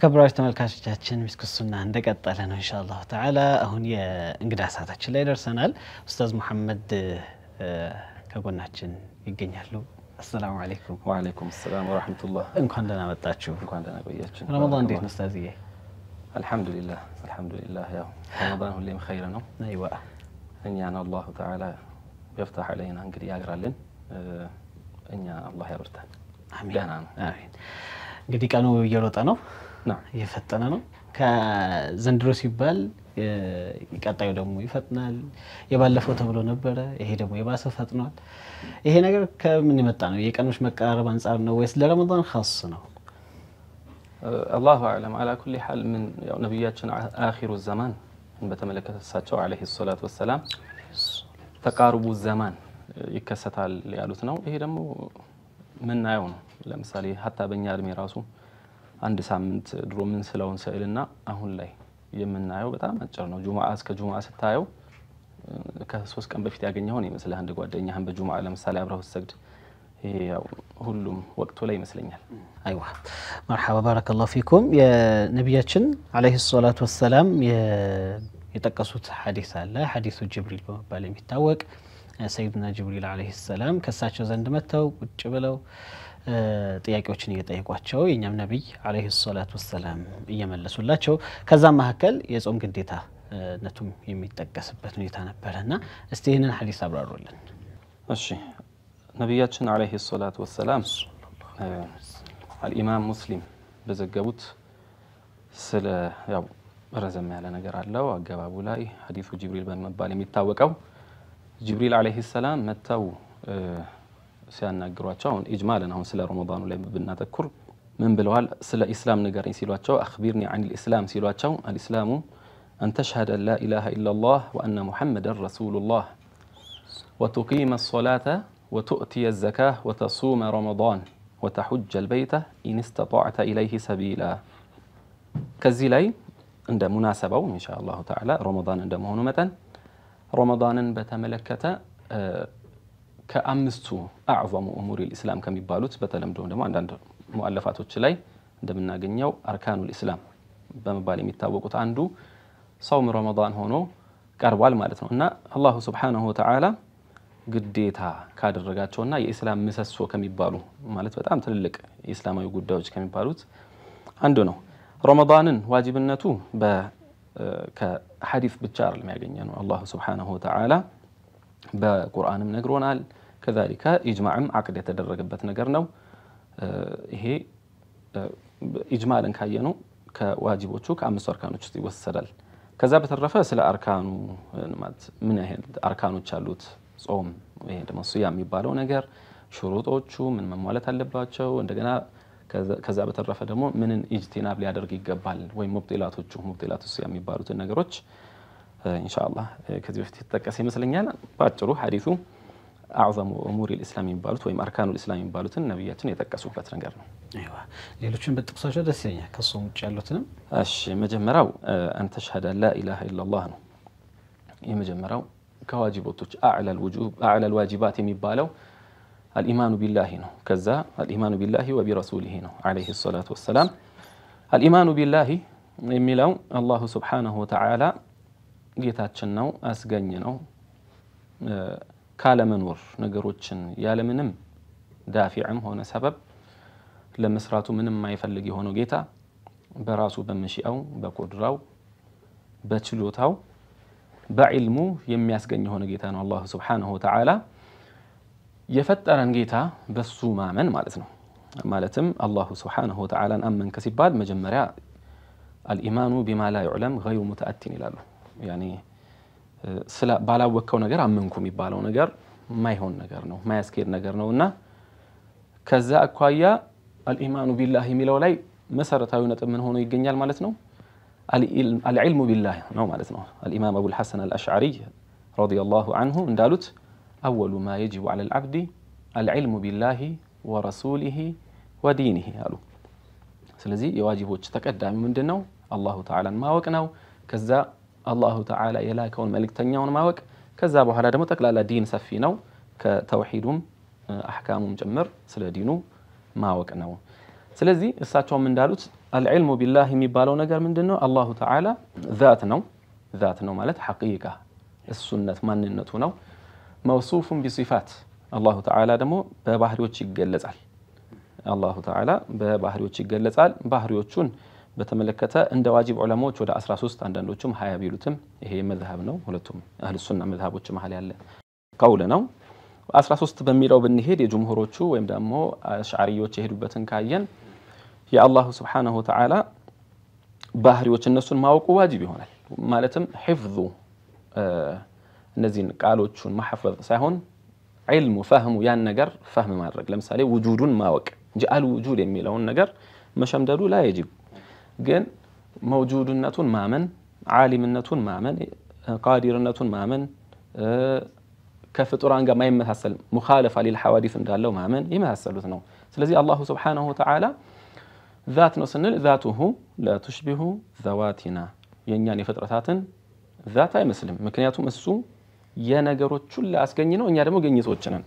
ተከብራዎች ተመልካቾቻችን ሚስክሱና እንደቀጠለ ነው። ኢንሻአላህ ተዓላ አሁን የእንግዳ ሰዓታችን ላይ ደርሰናል። ኡስታዝ መሐመድ ከጎናችን ይገኛሉ። አሰላሙ አለይኩም። ወአለይኩም ሰላም ወራህመቱላህ። እንኳን ደህና መጣችሁ። እንኳን ደህና ቆያችሁ። ረመዳን እንዴት ነው ኡስታዝዬ? አልሐምዱሊላህ አልሐምዱሊላህ። ያው ረመዳን ሁሌም ኸይር ነው። አይዋ እኛን አላሁ ተዓላ የፍታህ አለይና እንግዲህ ያግራልን እኛ አላህ ያበርታን። አሚን። ደህና ነው። አሚን። እንግዲህ ቀኑ እየሮጠ ነው። نعم እየፈጠነ ነው። ከዘንድሮ ሲባል ቀጣዩ ደግሞ ይፈጥናል። የባለፈው ተብሎ ነበረ፣ ይሄ ደግሞ የባሰ ፈጥኗል። ይሄ ነገር ከምን የመጣ ነው? የቀኖች መቀራረብ አንጻር ነው ወይስ ለረመዳን ኻስ ነው? አላሁ አዕለም። አላ ኩሊ ሓል ምን ያው ነቢያችን አኺሩ ዘማን በተመለከተ እሳቸው ዓለይሂ ሰላቱ ወሰላም ተቃርቡ ዘማን ይከሰታል ያሉት ነው። ይሄ ደግሞ ምናየው ነው። ለምሳሌ ሀታ በእኛ እድሜ ራሱ አንድ ሳምንት ድሮ የምንስለውን ስዕልና አሁን ላይ የምናየው በጣም አጭር ነው። ጁምዓ እስከ ጁምዓ ስታየው ከሶስት ቀን በፊት ያገኘኸውን ይመስልህ አንድ ጓደኛህን በጁምዓ ለምሳሌ አብረው ሰግድ ሁሉም ወቅቱ ላይ ይመስለኛል። አይዋ መርሓባ ባረከላሁ ፊኩም። የነቢያችን ዓለይሂ ሰላቱ ወሰላም የጠቀሱት ሐዲስ አለ። ሐዲሱ ጅብሪል በመባል የሚታወቅ ሰይድና ጅብሪል ዓለይሂ ሰላም ከእሳቸው ዘንድ መጥተው ቁጭ ብለው ጥያቄዎችን እየጠየቋቸው የእኛም ነቢይ አለይሂ ሰላቱ ወሰላም እየመለሱላቸው ከዛም መካከል የጾም ግዴታ ነቱም የሚጠቀስበት ሁኔታ ነበረ እና እስቲ ይህንን ሀዲስ አብራሩልን። እሺ ነቢያችን አለይሂ ሰላቱ ወሰላም አልኢማም ሙስሊም በዘገቡት ስለ ያው ረዘም ያለ ነገር አለው አገባቡ ላይ ሀዲሱ ጅብሪል በመባል የሚታወቀው ጅብሪል አለይሂ ሰላም መጥተው ሲያናግሯቸው አሁን ኢጅማለን አሁን ስለ ረመዳኑ ላይ ብናተኩር ምን ብለዋል? ስለ ኢስላም ንገረኝ ሲሏቸው አክቢርኒ አን ልኢስላም ሲሏቸው አልኢስላሙ أن تشهد أن لا إله إلا الله وأن محمدا رسول الله وتقيم الصلاة وتؤتي الزكاة وتصوم رمضان وتحج البيت إن استطعت إليه سبيلا كزيلاي عند مناسبة إن شاء الله تعالى رمضان عند مهون رمضان بتملكة ከአምስቱ አዕظሙ እሙሪ ልእስላም ከሚባሉት በተለምዶም ደግሞ አንዳንድ ሙአለፋቶች ላይ እንደምናገኘው አርካኑ ልእስላም በመባል የሚታወቁት አንዱ ሰውም ረመዳን ሆኖ ቀርቧል ማለት ነው እና አላሁ ስብሓናሁ ወተዓላ ግዴታ ካደረጋቸውና የኢስላም ምሰሶ ከሚባሉ ማለት በጣም ትልልቅ የኢስላማዊ ጉዳዮች ከሚባሉት አንዱ ነው። ረመዳንን ዋጅብነቱ ከሐዲፍ ብቻ አይደለም ያገኘ ነው። አላሁ ስብሓናሁ ወተዓላ በቁርአንም ነግሮናል። ከዛሊከ ኢጅማዕም አቅድ የተደረገበት ነገር ነው። ይሄ ኢጅማልን ካየ ከዋጅቦቹ ከአምስቱ አርካኖች ውስጥ ይወሰዳል። ከዛ በተረፈ ስለ አርካኑ ምን ያህል አርካኖች አሉት ጾም፣ ይሄ ደግሞ ሱያ የሚባለው ነገር ሹሩጦቹ ምን መሟለት አለባቸው፣ እንደገና ከዛ በተረፈ ደግሞ ምንን ኢጅቲናብ ሊያደርግ ይገባል ወይም ሙብጢላቶቹ ሙብጢላቱ ሱያ የሚባሉትን ነገሮች إن شاء الله آه، كذي في تلك مثلا يعني باتشرو حديث أعظم أمور الإسلام يبالوت ويم أركان الإسلام يبالوت النبي تني تلك أسوب باتشرو قرنه أيوة ليلو شن بتقصى شد السينية كصوم تشالوتنا أش مجمراو أن تشهد لا إله إلا الله نو مجمراو كواجب أعلى الوجوب أعلى الواجبات يبالو الإيمان بالله نو كذا الإيمان بالله وبرسوله نو عليه الصلاة والسلام الإيمان بالله يميلون الله سبحانه وتعالى ጌታችን ነው አስገኝ ነው ካለመኖር ነገሮችን ያለምንም ዳፊዕም ሆነ ሰበብ ለመስራቱ ምንም የማይፈልግ የሆነው ጌታ በራሱ በመሺአው በቆድራው በችሎታው በዕልሙ የሚያስገኝ የሆነ ጌታ ነው አላሁ ስብሓንሁ ወተዓላ የፈጠረን ጌታ በሱ ማመን ማለት ነው ማለትም አላሁ ስብሓንሁ ወተዓላን አመንከ ሲባል መጀመሪያ አልኢማኑ ቢማ ላ ዩዕለም ገይሩ ሙተአቲን ይላሉ يعني سلا بالا وكو نجر عمنكم يبالو نجر ما يهون نجر نو ما يسكير نجر نو نا كذا أكوايا الإيمان بالله ميلا ولاي مسرة تاونة من هون يجنيال مالتنا العلم بالله نو مالتنا الإمام أبو الحسن الأشعري رضي الله عنه اندالوت أول ما يجب على العبد العلم بالله ورسوله ودينه قالوا سلزي يواجب تشتك من الله تعالى ما وكناو كذا الله تعالى يلاكون ملك تنيون ماوك كذاب وحلا دمو تقلال دين سفينو كتوحيدون أحكام جمر سل دينو ماوك أنو سلزي الساتوم من دالوت العلم بالله مبالو نقر من دنو الله تعالى ذاتنا ذاتنا مالت حقيقة السنة من النتونو موصوف بصفات الله تعالى دمو ببحر وتشي الله تعالى ببحر وتشي قال በተመለከተ እንደ ዋጅብ ዑለማዎች ወደ 13 አንዳንዶቹም ሀያ ቢሉትም ይሄ መዝሀብ ነው። ሁለቱም አህል ሱና መዝሀቦች መሀል ያለ ቀውል ነው። 13 በሚለው ብንሄድ የጅምሁሮቹ ወይም ደግሞ አሽዓሪዎች የሄዱበትን ካየን የአላሁ ስብሓነሁ ተዓላ ባህሪዎች እነሱን ማወቁ ዋጅብ ይሆናል። ማለትም ሒፍዙ እነዚህን ቃሎቹን ማሐፈዝ ሳይሆን ዒልሙ ፈህሙ ያን ነገር ፈህም ማድረግ ለምሳሌ ውጁዱን ማወቅ እንጂ አልውጁድ የሚለውን ነገር መሸምደዱ ላ የጅብ ግን መውጁድነቱን ማመን ዓሊምነቱን ማመን ቃዲርነቱን ማመን ከፍጡራን ጋር ማይመሳሰል ሙኻለፋ ሊልሐዋዲስ እንዳለው ማመን የመሳሰሉት ነው። ስለዚህ አላሁ ስብሓነሁ ወተዓላ ዛት ነው ስንል ዛቱሁ ለቱሽቢሁ ዘዋቲና የእኛን የፍጥረታትን ዛት አይመስልም። ምክንያቱም እሱ የነገሮች ሁሉ አስገኝ ነው፣ እኛ ደግሞ ገኝቶች ነን።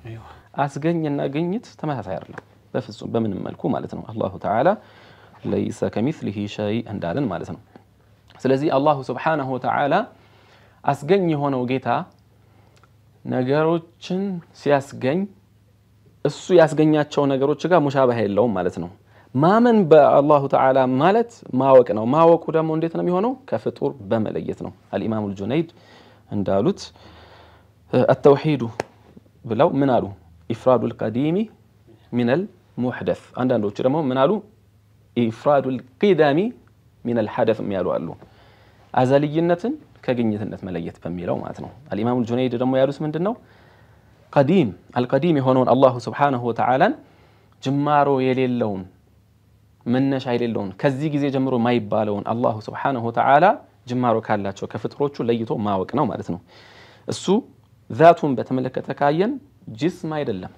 አስገኝና ግኝት ተመሳሳይ አይደለም፣ በፍጹም በምንም መልኩ ማለት ነው። አላሁ ተዓላ ለይሰ ከሚስሊሂ ሸይ እንዳለን ማለት ነው። ስለዚህ አላሁ ስብሓነሁ ወተዓላ አስገኝ የሆነው ጌታ ነገሮችን ሲያስገኝ እሱ ያስገኛቸው ነገሮች ጋር ሙሻባህ የለውም ማለት ነው። ማመን በአላሁ ተዓላ ማለት ማወቅ ነው። ማወቁ ደግሞ እንዴት ነው የሚሆነው? ከፍጡር በመለየት ነው። አልኢማሙ ልጁነይድ እንዳሉት አተውሒዱ ብለው ምን አሉ? ኢፍራዱ ልቀዲሚ ሚነል ሙሕደፍ። አንዳንዶቹ ደግሞ ምን አሉ? إفراد القدم من الحدث ميالو ألو أزالي النتن كجنية النت مليت بميلو ماتنو الإمام الجنيد رمو يالوس من دنو قديم القديم هنون الله سبحانه وتعالى جمارو يلي اللون من نشا يلي اللون كزيك زي جمرو ما يبالون الله سبحانه وتعالى جمارو كالاتشو كفتروتشو ليتو ما وكناو ماتنو السو ذات بتملكة كاين جسم ما يدلم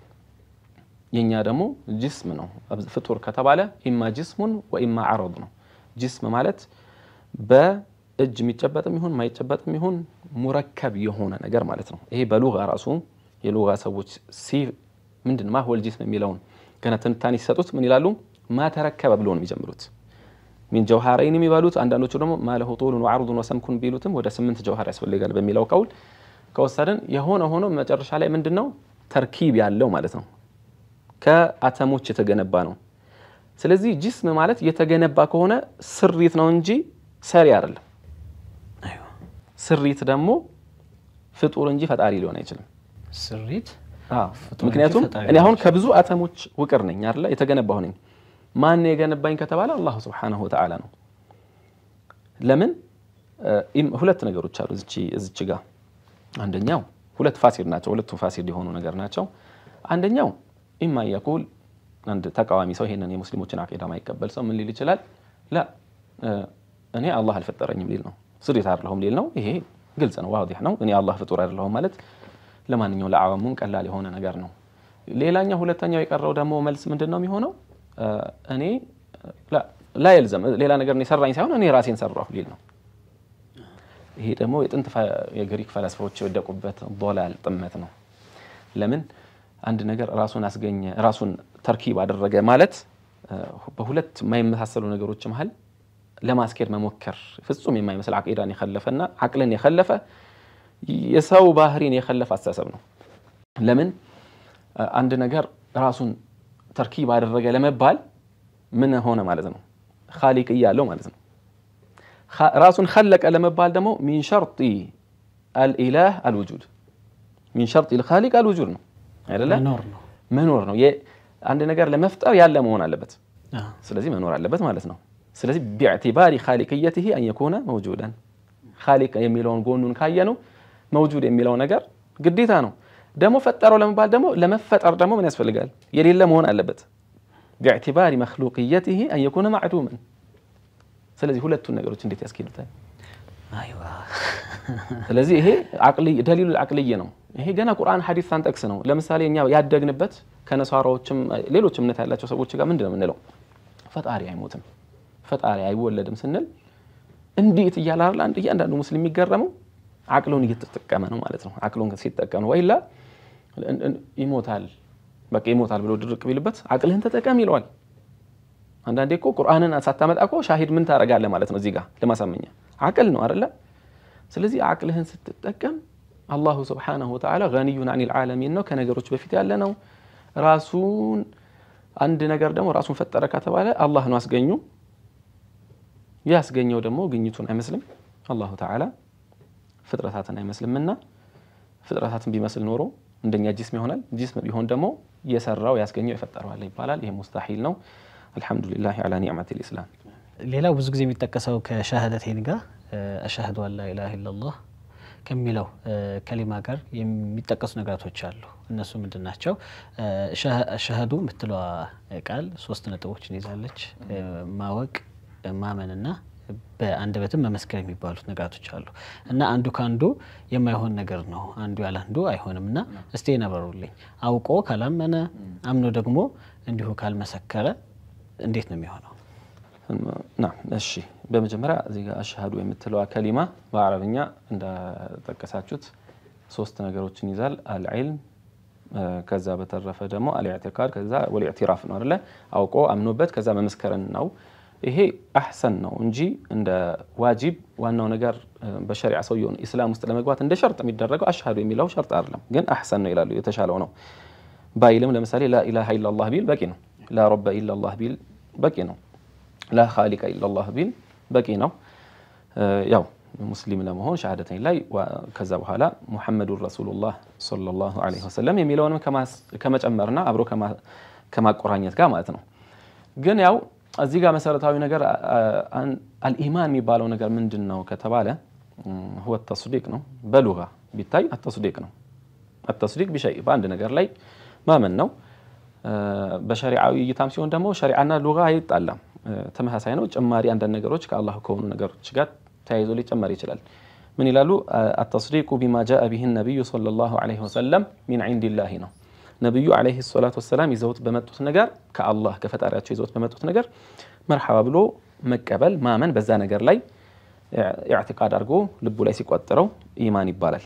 የእኛ ደግሞ ጅስም ነው። ፍጡር ከተባለ ኢማ ጅስሙን ወኢማ አረድ ነው። ጅስም ማለት በእጅ የሚጨበጥም ይሁን ማይጨበጥም ይሁን ሙረከብ የሆነ ነገር ማለት ነው። ይሄ በሉጋ ራሱ የሉጋ ሰዎች ሲ ምንድን ሆል ጅስም የሚለውን ገና ትንታኔ ሲሰጡት ምን ይላሉ? ማተረከበ ብሎ ነው የሚጀምሩት። ሚን ጀውሃረይን የሚባሉት አንዳንዶቹ ደግሞ ማለሁ ጡሉን ወዓሩዱን ወሰምኩን ቢሉትም ወደ ስምንት ጀውሃር ያስፈልጋል በሚለው ቀውል ከወሰድን የሆነ ሆኖ መጨረሻ ላይ ምንድን ነው ተርኪብ ያለው ማለት ነው። ከአተሞች የተገነባ ነው። ስለዚህ ጅስም ማለት የተገነባ ከሆነ ስሪት ነው እንጂ ሰሪ አይደለም። ስሪት ደግሞ ፍጡር እንጂ ፈጣሪ ሊሆን አይችልም። ስሪት ምክንያቱም እኔ አሁን ከብዙ አተሞች ውቅር ነኝ አይደለ? የተገነባሁ ነኝ። ማን የገነባኝ ከተባለ አላሁ ስብሓነሁ ወተዓላ ነው። ለምን ሁለት ነገሮች አሉ እዚች ጋር አንደኛው ሁለት ፋሲድ ናቸው። ሁለቱ ፋሲድ የሆኑ ነገር ናቸው። አንደኛው ኢማ የቁል አንድ ተቃዋሚ ሰው ይሄንን የሙስሊሞችን አቂዳ ማይቀበል ሰው ምን ሊል ይችላል? ላ እኔ አላህ አልፈጠረኝም ሊል ነው። ስሪት አይደለሁም ሊል ነው። ይሄ ግልጽ ነው፣ ዋዲህ ነው። እኔ አላህ ፍጡር አይደለሁም ማለት ለማንኛውም ለአዋሙም ቀላል የሆነ ነገር ነው። ሌላኛው ሁለተኛው የቀረው ደግሞ መልስ ምንድን ነው የሚሆነው? እኔ ላ የልዘም ሌላ ነገር ሰራኝ ሳይሆን እኔ ራሴን ሰራሁ ሊል ነው። ይሄ ደግሞ የጥንት የግሪክ ፈላስፋዎች የወደቁበት ዶላል ጥመት ነው። ለምን عند نجار راسون أسجن راسون تركي بعد الرجاء مالت بهولت ما يمثلوا نجارو تشمهل لما أسكير ما مكر في السومي ما يمثل عقل إيراني خلفنا عقل إني خلفة يساو باهرين يخلف أستاسبنو لمن عند نجار راسون تركي بعد الرجاء لما بال من هنا مالتنا خالق إياه لو راسون خلق ألم بال دمو من شرط الإله الوجود من شرط الخالق الوجود نو. አይደለ መኖር ነው። አንድ ነገር ለመፍጠር ያለ መሆን አለበት። ስለዚህ መኖር አለበት ማለት ነው። ስለዚህ ቢዕትባሪ ካሊቅየትህ አን የኮነ መውጁደን ካሊቅ የሚለውን ጎኑን ካየ ነው መውጁድ የሚለው ነገር ግዴታ ነው። ደግሞ ፈጠረው ለመባል ደግሞ ለመፈጠር ደግሞ ምን ያስፈልጋል? የሌለ መሆን አለበት። ቢዕትባሪ መክሉቅየትህ አን የኮነ ማዕዱመን ስለዚህ ሁለቱን ነገሮች እንዴት ያስኬዱታል? አይዋ ስለዚህ ይሄ ደሊሉ አቅልይ ነው። ይሄ ገና ቁርአን ሀዲስ ሳንጠቅስ ነው። ለምሳሌ እኛ ያደግንበት ከነሷራዎችም ሌሎች እምነት ያላቸው ሰዎች ጋር ምንድን ነው የምንለው? ፈጣሪ አይሞትም፣ ፈጣሪ አይወለድም ስንል እንዴት እያለ አንድ እያንዳንዱ ሙስሊም የሚገረመው አቅሎን እየተጠቀመ ነው ማለት ነው። አቅሎን ሲጠቀም ነው ወይላ ይሞታል በቃ ይሞታል ብሎ ድርቅ ቢልበት አቅልህን ተጠቀም ይለዋል። አንዳንዴ እኮ ቁርአንን ሳታመጣ እኮ ሻሂድ ምን ታደርጋለህ ማለት ነው እዚህ ጋር ለማሳመኛ አቅል ነው አይደለም ስለዚህ አቅልህን ስትጠቀም አላሁ ስብሓነሁ ወተዓላ ገኒዩን አኒል ዓለሚን ነው ከነገሮች በፊት ያለ ነው ራሱን አንድ ነገር ደግሞ ራሱን ፈጠረ ከተባለ አላህ ነው አስገኙ ያስገኘው ደግሞ ግኝቱን አይመስልም አላሁ ተዓላ ፍጥረታትን አይመስልምና ፍጥረታትን ቢመስል ኖሮ እንደኛ ጂስም ይሆናል ጂስም ቢሆን ደግሞ የሰራው ያስገኘው የፈጠረዋለ ይባላል ይሄ ሙስታሂል ነው አልሐምዱሊላህ አላ ኒዕመት ልእስላም ሌላው ብዙ ጊዜ የሚጠቀሰው ከሻሃደቴን ጋር አሻህዱ አላ ኢላሃ ኢላላህ ከሚለው ከሊማ ጋር የሚጠቀሱ ነገራቶች አሉ። እነሱ ምንድን ናቸው? አሻህዱ የምትለዋ ቃል ሶስት ነጥቦችን ይዛለች። ማወቅ፣ ማመንና በአንደበትም መመስከር የሚባሉት ነገራቶች አሉ እና አንዱ ከአንዱ የማይሆን ነገር ነው። አንዱ ያለ አንዱ አይሆንም እና እስቲ ነበሩልኝ። አውቆ ካላመነ አምኖ ደግሞ እንዲሁ ካልመሰከረ እንዴት ነው የሚሆነው? እሺ بمجمرة زي أشهد ويمثلوا كلمة بعربية عند تكساتشوت صوت نجاروت نزال العلم كذا بترفع دمو الاعتقاد كذا والاعتراف نور له أو قو أم نوبت كذا بمسكر النو إيه أحسن نو نجي عند واجب وأنه نجار بشري عصيون إسلام مستلم قوات عند شرط ميد درج أشهد ويميلوا شرط أرلم جن أحسن نو إلى اللي يتشالونه بايلم لمثالي لا إله إلا الله بيل بكينه لا رب إلا الله بيل بكينه لا خالق إلا الله بيل باكينا ياو مسلم لا مهونش عادة لا وكذا وهلا محمد رسول الله صلى الله عليه وسلم يميلون كما كما تأمرنا عبرو كما كما قرانية كما أتنا جن ياو أزيجا مسألة هاي نجار عن الإيمان مبالو نجار من جنة وكتبالة هو التصديق نو بلغة بالتاي التصديق نو التصديق بشيء فعند نجار لي ما منه بشريعة يتامسون دمو شريعة لغة يتعلم ተመሳሳይ ነው። ጭማሪ አንዳንድ ነገሮች ከአላህ ከሆኑ ነገሮች ጋር ተያይዞ ሊጨመር ይችላል። ምን ይላሉ? አተስዲቁ ቢማ ጃአ ቢህ ነቢዩ ሰለላሁ ዐለይሂ ወሰለም ሚን ዒንዲላሂ ነው። ነቢዩ ዐለይሂ ሰላቱ ወሰላም ይዘውት በመጡት ነገር ከአላህ ከፈጣሪያቸው ይዘውት በመጡት ነገር መርሐባ ብሎ መቀበል ማመን፣ በዛ ነገር ላይ ኢዕቲቃድ አድርጎ ልቡ ላይ ሲቆጥረው ኢማን ይባላል።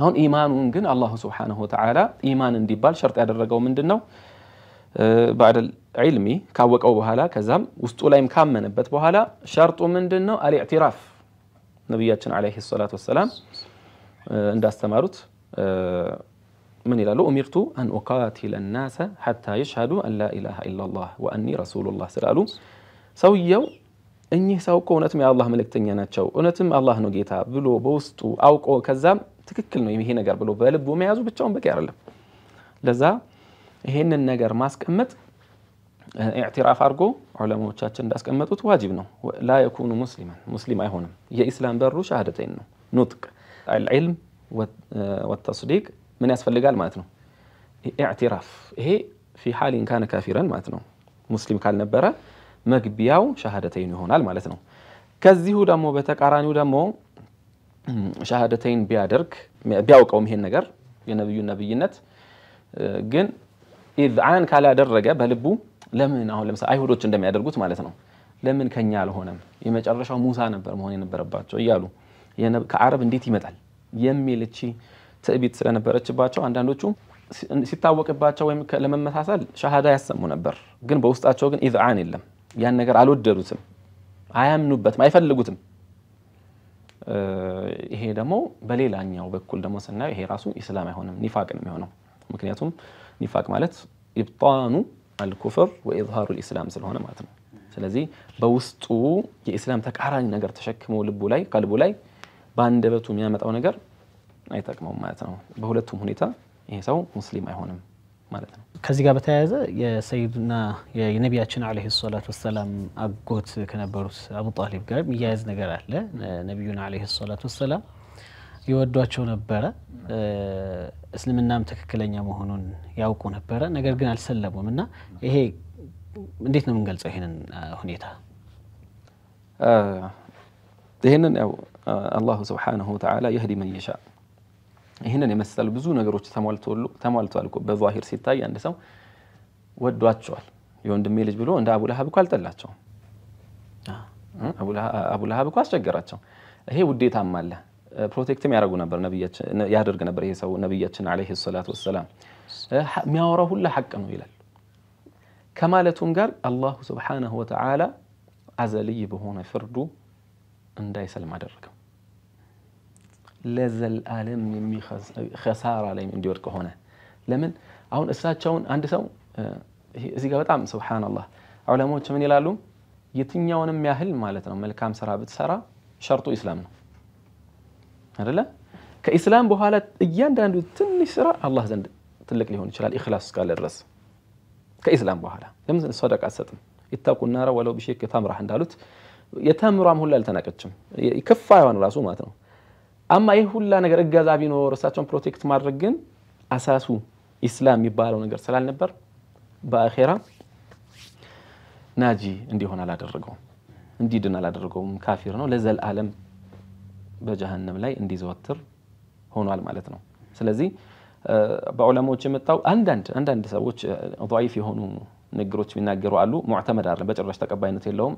አሁን ኢማኑን ግን አላሁ ስብሓነሁ ወተዓላ ኢማን እንዲባል ሸርጥ ያደረገው ምንድን ነው? بعد علمي كاوك أو بهالا كزام وستولايم كامن بيت بهالا شرط من دنو الاعتراف نبياتنا عليه الصلاة والسلام عند استمرت من إلى لو أمرت أن أقاتل الناس حتى يشهدوا أن لا إله إلا الله وأني رسول الله سرالو سويو إني سأقول أنتم يا الله ملك تنيا ناتشو أنتم الله نجيتا بلو بوستو أو كزام تككلنو يمهينا قربلو بلو بومي عزو بتشون بكير لذا هنا النجار ماسك أمت اعتراف أرجو علماء تشاتشن داسك أمت وتواجبنا لا يكون مسلما مسلم أيهون يا إسلام برو شهادتين نطق العلم والتصديق من أسفل قال ما أتنو اعتراف هي في حال إن كان كافرا ما أتنو مسلم قال نبرة مقبياو شهادتين هون على مالتنا كزي هو دمو بتك أراني دمو شهادتين بيادرك بيأو قوم هين نجر ينبي النبي ينت جن ኢዝዓን ካላደረገ በልቡ ለምን አሁን ለምሳሌ አይሁዶች እንደሚያደርጉት ማለት ነው ለምን ከኛ አልሆነም የመጨረሻው ሙሳ ነበር መሆን የነበረባቸው እያሉ ከአረብ እንዴት ይመጣል የሚል እቺ ትዕቢት ስለነበረችባቸው አንዳንዶቹ ሲታወቅባቸው ወይም ለመመሳሰል ሻሃዳ ያሰሙ ነበር። ግን በውስጣቸው ግን ኢዝአን የለም። ያን ነገር አልወደዱትም፣ አያምኑበትም፣ አይፈልጉትም። ይሄ ደግሞ በሌላኛው በኩል ደግሞ ስናየው ይሄ ራሱ ኢስላም አይሆንም፣ ኒፋቅ ነው የሚሆነው። ምክንያቱም نفاق مالت إبطان الكفر وإظهار الإسلام سل هنا مالتنا سلزي بوستو يا إسلام تك عراني نقر تشكمو لبولاي قلبولاي باندبتو ميامت أو نقر أي تك مو مالتنا بولتو مهنيتا يسو مسلم أي هونم مالتنا كزيقا بتايزة يا سيدنا يا نبي عليه الصلاة والسلام أقوت كنبروس أبو طالب قرب يا نقر أهلا نبينا عليه الصلاة والسلام ይወዷቸው ነበረ። እስልምናም ትክክለኛ መሆኑን ያውቁ ነበረ። ነገር ግን አልሰለሙም እና ይሄ እንዴት ነው የምንገልጸው? ይሄንን ሁኔታ ይህንን ያው አላሁ ስብሓነሁ ወተዓላ የህዲ መን የሻ ይህንን የመሰል ብዙ ነገሮች ተሟልተዋል። በዛሂር ሲታይ አንድ ሰው ወዷቸዋል። የወንድሜ ልጅ ብሎ እንደ አቡለሀብ እኮ አልጠላቸውም። አቡለሀብ እኮ አስቸገራቸው። ይሄ ውዴታም አለ ፕሮቴክትም ያደርጉ ነበር ያደርግ ነበር ይሄ ሰው ነቢያችን አለይሂ ሰላት ወሰላም የሚያወራው ሁላ ሐቅ ነው ይላል ከማለቱም ጋር አላሁ ስብሓነሁ ወተዓላ አዘልይ በሆነ ፍርዱ እንዳይሰልም አደረገው ለዘላለም ከሳራ ላይ እንዲወድቅ ሆነ ለምን አሁን እሳቸውን አንድ ሰው እዚህ ጋር በጣም ስብሓንላህ ዑለማዎች ምን ይላሉ የትኛውንም ያህል ማለት ነው መልካም ስራ ብትሰራ ሸርጡ ኢስላም ነው አይደለ? ከኢስላም በኋላ እያንዳንዱ ትንሽ ስራ አላህ ዘንድ ትልቅ ሊሆን ይችላል፣ ኢኽላስ እስካለ ድረስ ከኢስላም በኋላ ለምን ሰደቃ አትሰጥም? ይታቁ ናረ ወለው ቢሼክ ተምራህ እንዳሉት የተምሯም ሁላ አልተናቀችም። ክፋይዋን ራሱ ማለት ነው። አማ ይህ ሁላ ነገር እገዛ ቢኖር እሳቸውን ፕሮቴክት ማድረግ ግን አሳሱ ኢስላም የሚባለው ነገር ስላልነበር በአኼራ ናጂ እንዲሆን አላደረገውም፣ እንዲድን አላደረገውም። ካፊር ነው ለዘልዓለም በጀሃነም ላይ እንዲዘወትር ሆኗል ማለት ነው ስለዚህ በዑለሞች የመጣው አንዳንድ አንዳንድ ሰዎች ضعيف የሆኑ ንግሮች የሚናገሩ አሉ ሙዕተመድ አይደለም በጭራሽ ተቀባይነት የለውም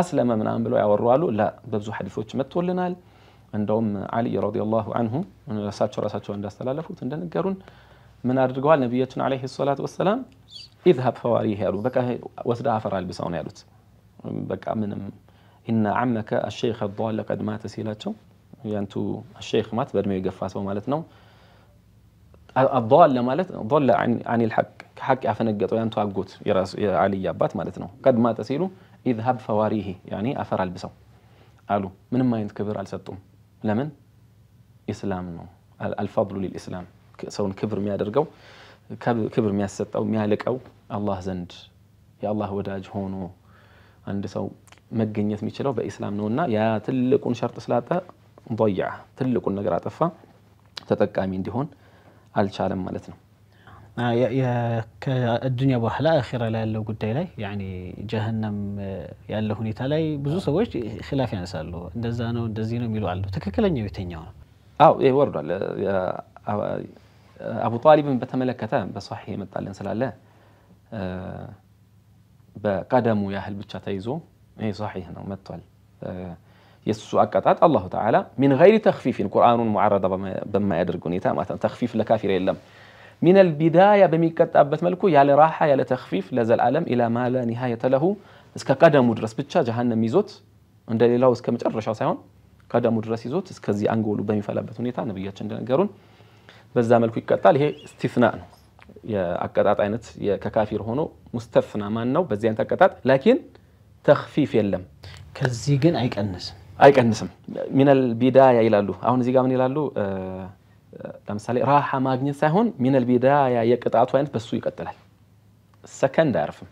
አስለመ ምናምን ብለው ያወሩ አሉ ላ በብዙ ሐዲሶች መጥቶልናል እንደውም አልይ ረዲየላሁ አንሁ ራሳቸው ራሳቸው እንዳስተላለፉት እንደነገሩን ምን አድርገዋል ነቢያችን አለይሂ ሰላቱ ወሰላም ኢዝሀብ ፈዋሪህ ያሉ በቃ ወስደ አፈር አልብሰው ነው ያሉት በቃ ምንም ኢነ አመከ አሸይኸ ዷለ ቀድ ማተ ሲላቸው يانتو يعني الشيخ مات بدمي قفاته مالت نو الضالة مالت ضالة عن عن الحق كحق أفنقط يانتو يعني أقوت يراس علي يابات مالت نو قد ما تسيرو اذهب فواريه يعني أفر البسو قالوا من ما ينكبر على ستم لمن إسلام نو الفضل للإسلام سون كبر ميا درجو كبر ميا ست أو ميا لك أو الله زند يا الله وداج هونو عند سو مجنيت ميشلو بإسلام نونا يا تلكون شرط سلاطة ضيعة تلك النقرة طفا تتقامي ديهون هل شعلم مالتنا يا الدنيا بحلا أخيرا لا لو قد لي يعني جهنم يا له هني تلاي بزوس وش خلاف يعني سألو دزانو دزينو ميلو علو تككلني يتنيون أو إيه ورد على يا أبو طالب من بتملك كتاب بصحي متعلن سلالة أه بقدمه يا هل بتشتايزو إيه صحيح أنا متعل የእሱ አቀጣጥ አላሁ ተዓላ ሚን ገይሪ ተክፊፊን ቁርአኑን ሙዓረዳ በማያደርግ ሁኔታ ማለት ነው። ተክፊፍ ለካፊር የለም። ሚነል ቢዳያ በሚቀጣበት መልኩ ያለ ራሓ ያለ ተክፊፍ ለዘልዓለም ኢላ ማላ ኒሃየተ ለሁ እስከ ቀደሙ ድረስ ብቻ ጀሃነም ይዞት እንደ ሌላው እስከ መጨረሻው ሳይሆን ቀደሙ ድረስ ይዞት እስከዚህ አንጎሉ በሚፈላበት ሁኔታ ነብያችን እንደነገሩን በዛ መልኩ ይቀጣል። ይሄ እስቲፍና ነው። የአቀጣጥ አይነት ከካፊር ሆኖ ሙስተፍና ማን ነው? በዚህ አይነት አቀጣጥ ላኪን ተክፊፍ የለም። ከዚህ ግን አይቀንስም። አይቀንስም። ሚነል ቢዳያ ይላሉ። አሁን እዚህ ጋር ምን ይላሉ? ለምሳሌ ራሃ ማግኘት ሳይሆን ሚነል ቢዳያ የቅጣቱ አይነት በሱ ይቀጥላል። ሰከንድ አያርፍም